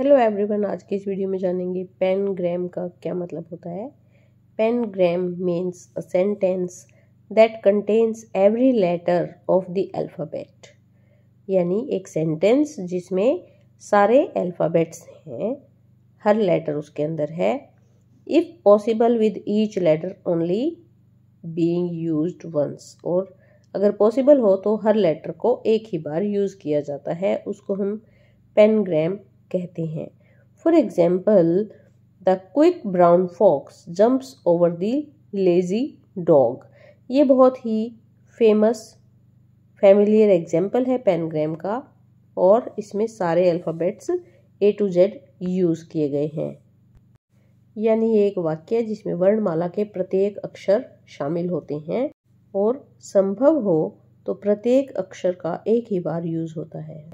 hello everyone आज के इस वीडियो में जानेंगे पेन ग्राम का क्या मतलब होता है pangram means a sentence that contains every letter of the alphabet यानी एक सेंटेंस जिसमें सारे अल्फ़ाबेट्स हैं हर लेटर उसके अंदर है if possible with each letter only being used once और अगर पॉसिबल हो तो हर लेटर को एक ही बार यूज़ किया जाता है उसको हम पेनग्राम कहते हैं for example the quick brown fox jumps over the lazy dog ये बहुत ही फेमस फैमिलियर एग्जाम्पल है पेनग्राम का और इसमें सारे alphabets A to Z use किए गए हैं यानी ये एक वाक्य है जिसमें वर्णमाला के प्रत्येक अक्षर शामिल होते हैं और संभव हो तो प्रत्येक अक्षर का एक ही बार यूज़ होता है